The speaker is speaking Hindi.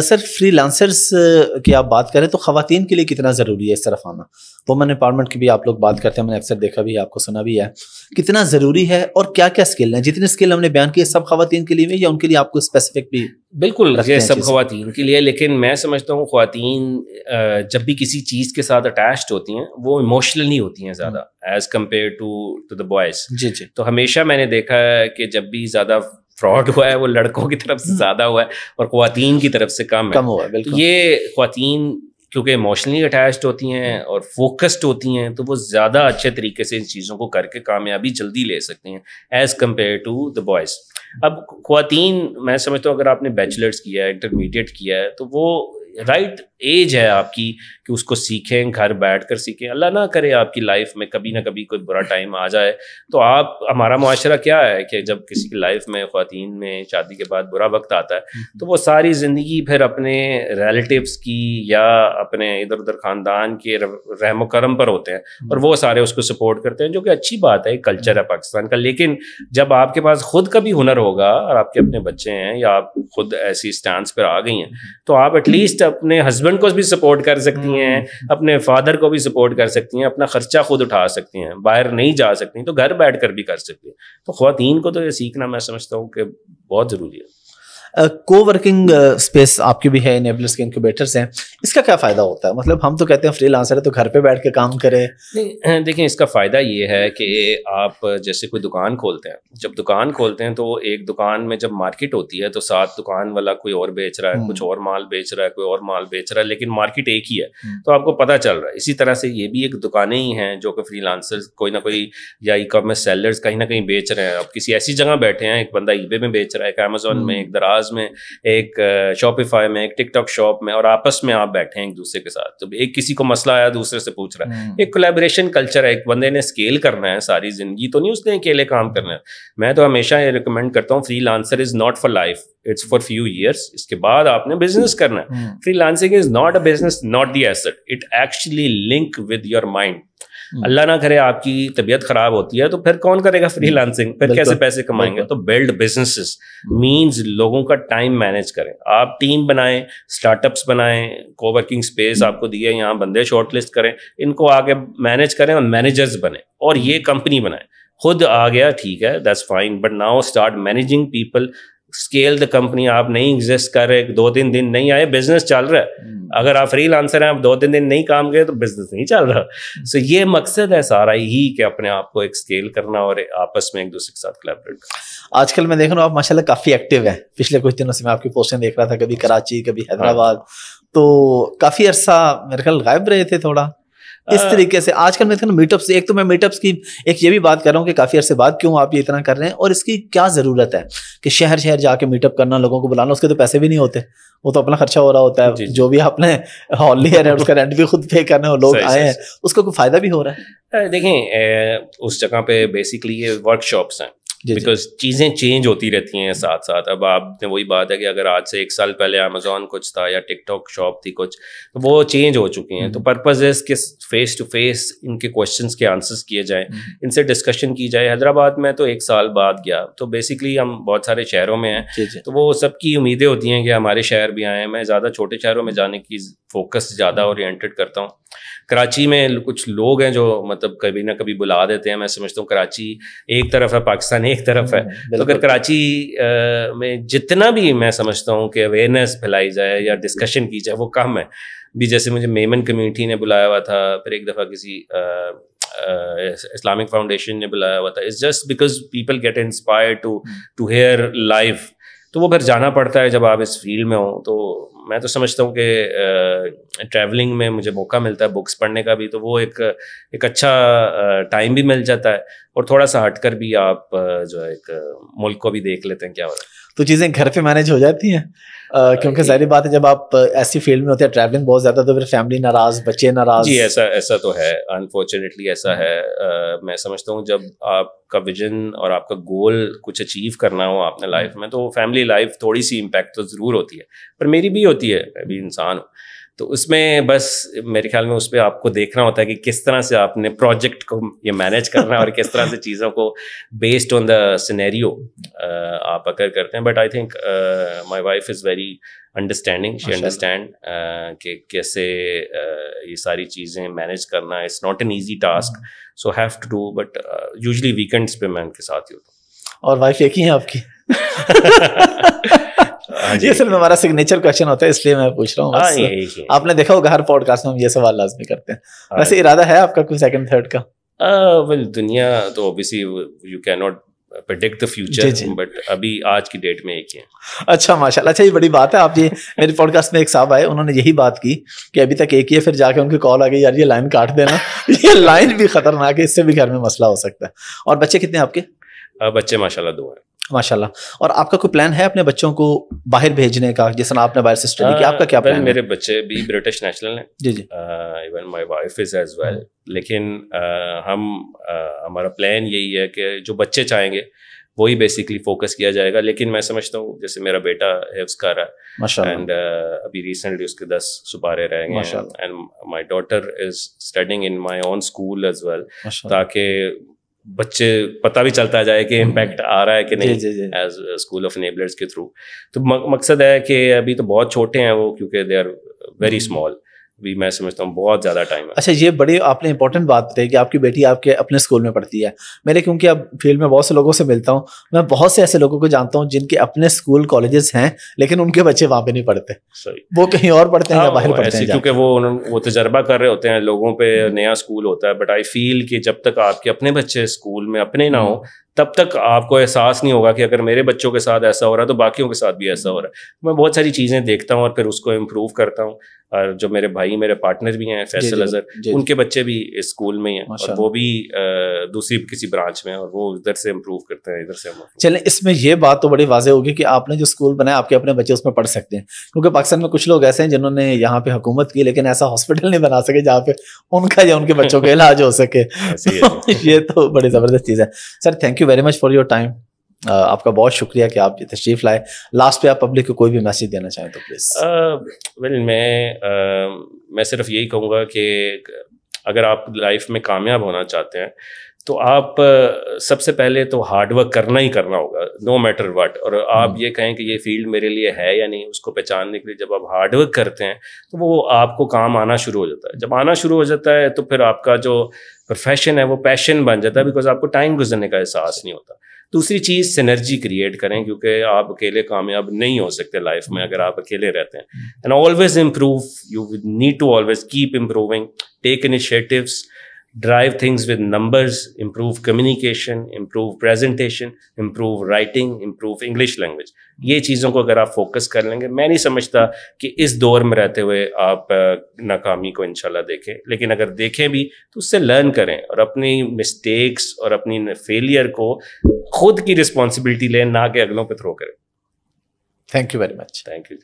सर फ्रीलांसर्स की आप बात करें तो खातन के लिए कितना ज़रूरी है इस तरफ आना वुमन एम्पावरमेंट की भी आप लोग बात करते हैं मैंने अक्सर देखा भी है आपको सुना भी है कितना ज़रूरी है और क्या क्या स्किल हैं जितने स्किल हमने बयान किए सब खातन के लिए भी या उनके लिए आपको स्पेसिफिक भी बिल्कुल ये सब खातन के लिए लेकिन मैं समझता हूँ खातन जब भी किसी चीज़ के साथ अटैच होती हैं वो इमोशनल नहीं होती हैं ज़्यादा as compare to to the boys जी जी तो हमेशा मैंने देखा है कि जब भी ज़्यादा फ्रॉड हुआ है वो लड़कों की तरफ से हम्म। ज़्यादा हुआ है और खुवान की तरफ से कम है कम हुआ है ये खुवान क्योंकि इमोशनली अटैच्ड होती हैं हम्म। और फोकस्ड होती हैं तो वो ज़्यादा अच्छे तरीके से इन चीज़ों को करके कामयाबी जल्दी ले सकती हैं as compare to the boys अब खुवान मैं समझता हूँ अगर आपने बैचलर्स किया है इंटरमीडिएट किया है तो वो राइट एज है आपकी कि उसको सीखें घर बैठ कर सीखें अल्लाह ना करे आपकी लाइफ में कभी ना कभी कोई बुरा टाइम आ जाए तो आप हमारा माशरा क्या है कि जब किसी की लाइफ में खातन में शादी के बाद बुरा वक्त आता है हम्म। तो वो सारी ज़िंदगी फिर अपने रिलेटिव्स की या अपने इधर उधर ख़ानदान के रहम करम पर होते हैं हम्म। और वो सारे उसको सपोर्ट करते हैं जो कि अच्छी बात है कल्चर है हम्म। पाकिस्तान का लेकिन जब आपके पास खुद का भी हुनर होगा और आपके अपने बच्चे हैं या आप खुद ऐसी स्टैंड पर आ गई हैं तो आप एटलीस्ट एटलीस्ट तो अपने हस्बैंड को भी सपोर्ट कर सकती हम्म, हैं हम्म, हम्म। अपने फादर को भी सपोर्ट कर सकती हैं अपना खर्चा खुद उठा सकती हैं बाहर नहीं जा सकती तो घर बैठ कर भी कर सकती हैं तो खुवान को तो ये सीखना मैं समझता हूँ कि बहुत ज़रूरी है को वर्किंग स्पेस आपके भी है इनेबलर्स के इनक्यूबेटर्स हैं इसका क्या फ़ायदा होता है मतलब हम तो कहते हैं फ्री है तो घर पे बैठ के काम करें देखिए इसका फ़ायदा ये है कि आप जैसे कोई दुकान खोलते हैं जब दुकान खोलते हैं तो एक दुकान में जब मार्केट होती है तो साथ दुकान वाला कोई और बेच रहा है हम्म। कुछ और माल बेच रहा है कोई और माल बेच रहा है लेकिन मार्केट एक ही है हम्म। तो आपको पता चल रहा है इसी तरह से ये भी एक दुकानें ही हैं जो कि फ्री कोई ना कोई या ई कॉमर्स सेलर्स कहीं ना कहीं बेच रहे हैं आप किसी ऐसी जगह बैठे हैं एक बंदा ईबे में बेच रहा है एक अमेजोन हम्म। में एक दराज अंदाज में एक शॉपिफाई में एक टिकटॉक शॉप में और आपस में आप बैठे हैं एक दूसरे के साथ जब एक किसी को मसला आया दूसरे से पूछ रहा है हम्म। एक कोलेबोरेशन कल्चर है एक बंदे ने स्केल करना है सारी जिंदगी तो नहीं उसने अकेले काम करना है मैं तो हमेशा ये रिकमेंड करता हूँ freelancer is not for life it's for few years इसके बाद आपने बिजनेस करना है freelancing is not a business not the asset it actually link with your mind hmm. Allah ना करे आपकी तबीयत खराब होती है तो फिर कौन करेगा लांसिंग हम्म। फिर कैसे पैसे कमाएंगे तो बिल्ड बिजनेस मींस लोगों का टाइम मैनेज करें आप टीम बनाएं स्टार्टअप्स बनाएं कोवर्किंग हम्म। स्पेस आपको दिए यहाँ बंदे शॉर्टलिस्ट करें इनको आगे मैनेज करें और मैनेजर्स बने और ये कंपनी बनाएं खुद आ गया ठीक है that's fine but now start managing people scale the company आप नहीं एग्जिस्ट कर रहे दो तीन दिन नहीं आए बिजनेस चल रहा है hmm. अगर आप फ्री लांसर हैं आप दो तीन दिन नहीं काम गए तो बिजनेस नहीं चल रहा सो hmm. ये मकसद है सारा ही कि अपने आप को एक स्केल करना और आपस में एक दूसरे के साथ कलेबरेट करना आजकल मैं देख रहा हूँ आप माशाल्लाह काफ़ी एक्टिव हैं पिछले कुछ दिनों से मैं आपकी पोस्टें देख रहा था कभी कराची कभी हैदराबाद हाँ। तो काफ़ी अरसा मेरे ख्याल गायब रहे थे थोड़ा इस तरीके से आजकल मैं देखना मीटअप्स एक तो मैं मीटअप्स की एक ये भी बात कर रहा हूँ कि काफ़ी अरसे बात क्यों आप ये इतना कर रहे हैं और इसकी क्या ज़रूरत है कि शहर शहर जाके मीटअप करना लोगों को बुलाना उसके तो पैसे भी नहीं होते वो तो अपना खर्चा हो रहा होता है जो भी आपने हॉल लिया है उसका रेंट भी खुद पे करना है लोग आए हैं उसका कोई फ़ायदा भी हो रहा है देखें उस जगह पे बेसिकली ये वर्कशॉप्स हैं बिकॉज चीज़ें चेंज होती रहती हैं साथ साथ अब आपने वही बात है कि अगर आज से एक साल पहले अमेजोन कुछ था या टिकटॉक शॉप थी कुछ तो वो चेंज हो चुकी हैं तो पर्पज हम्म। है कि फेस टू फेस इनके क्वेश्चन के आंसर्स किए जाएँ हम्म। इनसे डिस्कशन की जाए हैदराबाद में तो एक साल बाद गया तो बेसिकली हम बहुत सारे शहरों में हैं तो वो सबकी उम्मीदें होती हैं कि हमारे शहर भी आएँ मैं ज़्यादा छोटे शहरों में जाने की फोकस ज़्यादा ओरिएंटेड हम्म। करता हूँ कराची में कुछ लोग हैं जो मतलब कभी ना कभी बुला देते हैं मैं समझता हूँ कराची एक तरफ है पाकिस्तान एक तरफ है तो अगर कराची में जितना भी मैं समझता हूँ कि अवेयरनेस फैलाई जाए या डिस्कशन की जाए वो कम है भी जैसे मुझे मेमन कम्युनिटी ने बुलाया हुआ था फिर एक दफ़ा किसी इस्लामिक फाउंडेशन ने बुलाया हुआ था it's just because people get inspire to to hear life तो वो फिर जाना पड़ता है जब आप इस फील्ड में हो तो मैं तो समझता हूँ कि ट्रैवलिंग में मुझे मौका मिलता है बुक्स पढ़ने का भी तो वो एक एक अच्छा टाइम भी मिल जाता है और थोड़ा सा हटकर भी आप जो है एक मुल्क को भी देख लेते हैं क्या हो रहा है तो चीज़ें घर पे मैनेज हो जाती हैं क्योंकि जाहिर बात है जब आप ऐसी फील्ड में होते हैं ट्रैवलिंग बहुत ज़्यादा तो फिर फैमिली नाराज बच्चे नाराज जी ऐसा ऐसा तो है अनफॉर्चुनेटली ऐसा है आ, मैं समझता हूँ जब आपका विजन और आपका गोल कुछ अचीव करना हो आपने लाइफ में तो फैमिली लाइफ थोड़ी सी इम्पैक्ट तो ज़रूर होती है पर मेरी भी होती है मैं भी इंसान हूँ तो उसमें बस मेरे ख्याल में उस पर आपको देखना होता है कि किस तरह से आपने प्रोजेक्ट को ये मैनेज करना है और किस तरह से चीज़ों को बेस्ड ऑन द सिनेरियो आप अगर करते हैं but I think my wife is very understanding she understand कि कैसे uh, ये सारी चीज़ें मैनेज करना it's not an easy task so have to do but usually weekends पे मैं उनके साथ ही होता हूँ और वाइफ एक ही है आपकी हाँ ये सर हमारा सिग्नेचर क्वेश्चन होता है इसलिए मैं पूछ रहा हूँ हाँ, आपने देखा होगा हर पॉडकास्ट में हम ये सवाल लाजमी करते हैं हाँ वैसे इरादा है आपका कोई सेकंड थर्ड का वेल दुनिया तो obviously you can not predict the future but अभी आज की डेट में एक ही है अच्छा माशाल्लाह अच्छा ये बड़ी बात है आप ये मेरे पॉडकास्ट में एक साहब आए उन्होंने यही बात की कि अभी तक एक ही है फिर जाके उनकी कॉल आ गई यार ये लाइन काट देना ये लाइन भी खतरनाक है इससे भी घर में मसला हो सकता है और बच्चे कितने आपके बच्चे माशाल्लाह दो हैं माशाल्लाह और आपका कोई प्लान है अपने बच्चों को बाहर भेजने का जैसे आपने बाहर से स्टडी की आपका क्या प्लान है मेरे बच्चे भी ब्रिटिश नेशनल हैं जी जी even my wife is as well लेकिन uh, हम uh, हमारा प्लान यही है कि जो बच्चे चाहेंगे वही बेसिकली फोकस किया जाएगा लेकिन मैं समझता हूँ जैसे मेरा बेटा है उसका एंड uh, अभी रिसेंटली उसके दस सुपारे रह गए and my daughter is studying in my own school as well ताकि बच्चे पता भी चलता जाए कि इम्पैक्ट हम्म। आ रहा है कि नहीं एज स्कूल ऑफ नेबलर्स के थ्रू तो मकसद है कि अभी तो बहुत छोटे हैं वो क्योंकि दे आर वेरी स्मॉल भी मैं समझता हूँ बहुत ज़्यादा टाइम है अच्छा ये बड़ी आपने इंपॉर्टेंट बात बताई कि आपकी बेटी आपके अपने स्कूल में पढ़ती है मेरे क्योंकि अब फील्ड में बहुत से लोगों से मिलता हूँ मैं बहुत से ऐसे लोगों को जानता हूँ जिनके अपने स्कूल कॉलेजेस हैं लेकिन उनके बच्चे वहाँ पे नहीं पढ़ते वो कहीं और पढ़ते हैं या हाँ, बाहर पढ़ते हैं क्योंकि वो वो तजर्बा कर रहे होते हैं लोगों पर नया स्कूल होता है बट आई फील कि जब तक आपके अपने बच्चे स्कूल में अपने ना हम्म। हो तब तक आपको एहसास नहीं होगा कि अगर मेरे बच्चों के साथ ऐसा हो रहा है तो बाकियों के साथ भी ऐसा हो रहा है मैं बहुत सारी चीज़ें देखता हूँ और फिर उसको इम्प्रूव करता हूँ और जो मेरे भाई मेरे पार्टनर भी हैं फैसल अजहर उनके बच्चे भी इस स्कूल में हैं और वो भी दूसरी किसी ब्रांच में और वो इधर से इम्प्रूव करते हैं इधर से चले इसमें ये बात तो बड़ी वाजह होगी कि आपने जो स्कूल बनाया आपके अपने बच्चे उसमें पढ़ सकते हैं क्योंकि पाकिस्तान में कुछ लोग ऐसे हैं जिन्होंने यहाँ पे हुकूमत की लेकिन ऐसा हॉस्पिटल नहीं बना सके जहाँ पे उनका या उनके बच्चों का इलाज हो सके ये तो बड़ी ज़बरदस्त चीज़ है sir thank you you very much for your time आपका बहुत शुक्रिया कि आप तशरीफ़ लाए लास्ट पे आप पब्लिक को कोई भी मैसेज देना चाहें तो प्लीज़ वेल uh, well, मैं uh, मैं सिर्फ यही कहूँगा कि अगर आप लाइफ में कामयाब होना चाहते हैं तो आप सबसे पहले तो हार्डवर्क करना ही करना होगा नो मैटर वट और आप हम्म। ये कहें कि ये फील्ड मेरे लिए है या नहीं उसको पहचानने के लिए जब आप हार्डवर्क करते हैं तो वो आपको काम आना शुरू हो जाता है जब आना शुरू हो जाता है तो फिर आपका जो प्रोफेशन है वो पैशन बन जाता है बिकॉज आपको टाइम गुजरने का एहसास नहीं होता दूसरी चीज़ सिनर्जी क्रिएट करें क्योंकि आप अकेले कामयाब नहीं हो सकते लाइफ में अगर आप अकेले रहते हैं and always improve you need to always keep improving take initiatives drive things with numbers, improve communication, improve presentation, improve writing, improve English language. ये चीज़ों को अगर आप फोकस कर लेंगे मैं नहीं समझता कि इस दौर में रहते हुए आप नाकामी को इंशाल्लाह देखें लेकिन अगर देखें भी तो उससे लर्न करें और अपनी मिस्टेक्स और अपनी फेलियर को खुद की रिस्पॉन्सिबिलिटी लें ना कि अगलों पर थ्रो करें thank you very much thank you